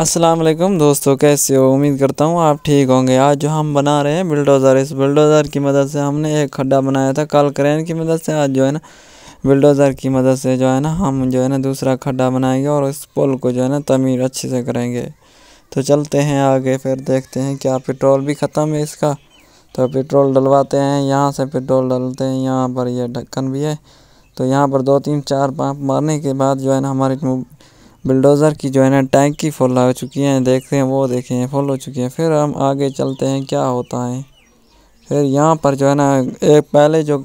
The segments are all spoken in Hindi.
अस्सलाम वालेकुम दोस्तों कैसे हो उम्मीद करता हूँ आप ठीक होंगे आज जो हम बना रहे हैं बिल्डोज़र इस बिल्डोज़र की मदद से हमने एक खड्डा बनाया था कल क्रेन की मदद से आज जो है ना बिल्डोज़र की मदद से जो है ना हम जो है ना दूसरा खड्डा बनाएंगे और इस पुल को जो है ना तमीर अच्छे से करेंगे तो चलते हैं आगे फिर देखते हैं क्या पेट्रोल भी ख़त्म है इसका तो पेट्रोल डलवाते हैं यहाँ से पेट्रोल डलते हैं यहाँ पर यह ढक्कन भी है तो यहाँ पर दो तीन चार पाँप मारने के बाद जो है ना हमारी बिल्डोज़र की जो है ना टैंकी फुल हो चुकी हैं देखते हैं वो देखें हैं फुल हो चुकी हैं फिर हम आगे चलते हैं क्या होता है फिर यहाँ पर जो है ना एक पहले जो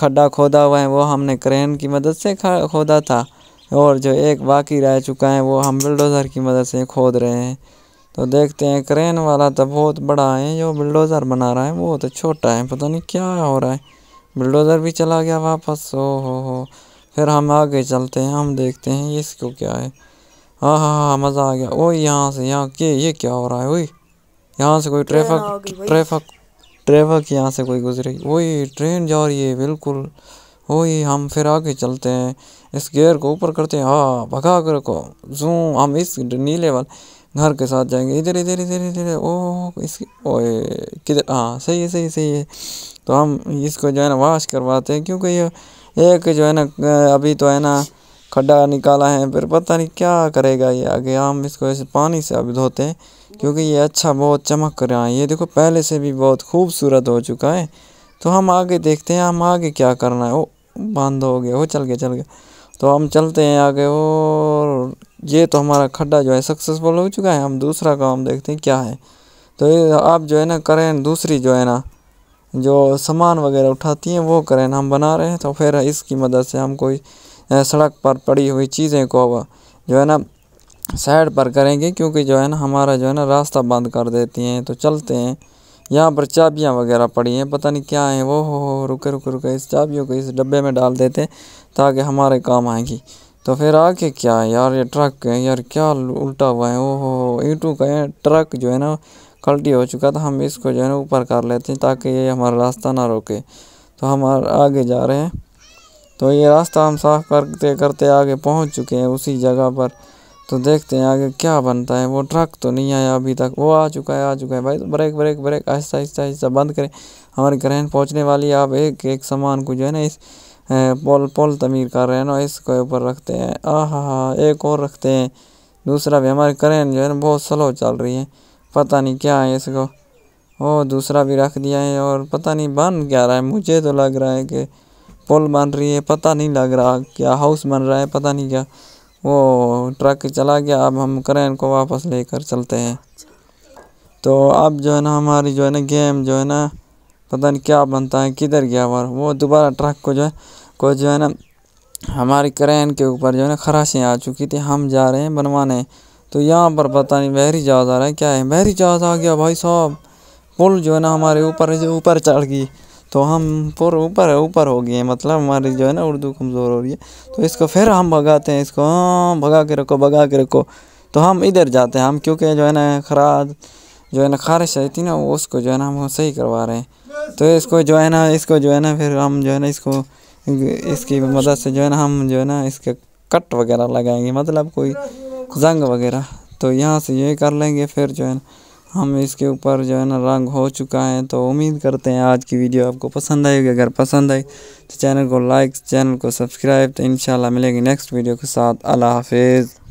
खड्डा खोदा हुआ है वो हमने क्रेन की मदद से खोदा था और जो एक बाकी रह चुका है वो हम बिल्डोज़र की मदद से खोद रहे हैं तो देखते हैं क्रेन वाला तो बहुत बड़ा है जो बिल्डोज़र बना रहा है वो तो छोटा है पता नहीं क्या हो रहा है बिल्डोज़र भी चला गया वापस ओ हो हो फिर हम आगे चलते हैं हम देखते हैं इसको क्या है हाँ हाँ हाँ मज़ा आ गया ओए यहाँ से यहाँ के ये क्या हो रहा है वही यहाँ से कोई ट्रैफिक ट्रैफिक ट्रैफिक यहाँ से कोई गुजरी वही ट्रेन जा रही है बिल्कुल वही हम फिर आगे चलते हैं इस गेयर को ऊपर करते हैं हाँ भगा कर को जू हम इस नीले वाले घर के साथ जाएंगे इधर इधर इधर इधर ओह इसकी ओए किधर हाँ सही है सही है सही है तो हम इसको जो है ना वाश करवाते हैं क्योंकि ये एक जो है ना अभी तो है ना खड्डा निकाला है फिर पता नहीं क्या करेगा ये आगे हम इसको ऐसे पानी से अभी धोते हैं क्योंकि ये अच्छा बहुत चमक रहा है ये देखो पहले से भी बहुत खूबसूरत हो चुका है तो हम आगे देखते हैं हम आगे क्या करना है वो बंद हो गया वो चल गया चल गया तो हम चलते हैं आगे और ये तो हमारा खड्डा जो है सक्सेसफुल हो चुका है हम दूसरा काम देखते हैं क्या है तो ये आप जो है ना करें दूसरी जो है ना जो सामान वगैरह उठाती हैं वो करें हम बना रहे हैं तो फिर इसकी मदद से हम कोई सड़क पर पड़ी हुई चीज़ें को जो है ना साइड पर करेंगे क्योंकि जो है ना हमारा जो है ना रास्ता बंद कर देती हैं तो चलते हैं यहाँ पर चाबियाँ वगैरह पड़ी हैं पता नहीं क्या हैं वो हो हो रुके रुके रुके इस चाबियों को इस डब्बे में डाल देते हैं ताकि हमारे काम आएंगी तो फिर आके क्या है यार ये ट्रक है यार क्या उल्टा हुआ है ओ हो ईटू का ट्रक जो है ना कल्टी हो चुका तो हम इसको जो है ना ऊपर कर लेते हैं ताकि ये हमारा रास्ता ना रोके तो हम आगे जा रहे हैं तो ये रास्ता हम साफ़ करते करते आगे पहुंच चुके हैं उसी जगह पर तो देखते हैं आगे क्या बनता है वो ट्रक तो नहीं आया अभी तक वो आ चुका है आ चुका है भाई तो ब्रेक ब्रेक ब्रेक आहिस्ता आहिस्ता आहिस्ता बंद करें हमारी ग्रहण पहुंचने वाली है आप एक एक सामान को जो है ना इस पोल पोल तमीर कर रहे हैं ना इसके ऊपर रखते हैं आ हाँ एक और रखते हैं दूसरा भी हमारी करेंट जो है ना बहुत स्लो चल रही है पता नहीं क्या है इसको ओ दूसरा भी रख दिया है और पता नहीं बन क्या रहा है मुझे तो लग रहा है कि पुल बन रही है पता नहीं लग रहा क्या हाउस बन रहा है पता नहीं क्या वो ट्रक चला गया अब हम करें को वापस लेकर चलते हैं तो अब जो है ना हमारी जो है ना गेम जो है ना पता नहीं क्या बनता है किधर गया और वो दोबारा ट्रक को जो है को जो है ना हमारी क्रेन के ऊपर जो है ना खराशें आ चुकी थी हम जा रहे हैं बनवाने तो यहाँ पर पता नहीं बहरी जहाज़ आ रहा है क्या है बहरी जहाज़ आ गया भाई साहब पुल जो है ना हमारे ऊपर ऊपर चढ़ गई तो हम पुर ऊपर ऊपर हो गए मतलब हमारी जो है ना उर्दू कमज़ोर हो रही है तो इसको फिर हम भगाते हैं इसको हाँ भगा के रखो भगा के रखो तो हम इधर जाते हैं हम क्योंकि जो है ना खराद जो है ना खारिश आई थी ना वो उसको जो है ना हम सही करवा रहे हैं तो इसको जो है ना इसको जो है ना फिर हम जो है ना इसको इसकी मदद से जो है ना हम जो है ना इसके कट वगैरह लगाएंगे मतलब कोई जंग वगैरह तो यहाँ से ये कर लेंगे फिर जो है ना हम इसके ऊपर जो है ना रंग हो चुका है तो उम्मीद करते हैं आज की वीडियो आपको पसंद आएगी अगर पसंद आई तो चैनल को लाइक चैनल को सब्सक्राइब तो इन मिलेगी नेक्स्ट वीडियो के साथ अल्लाह हाफिज़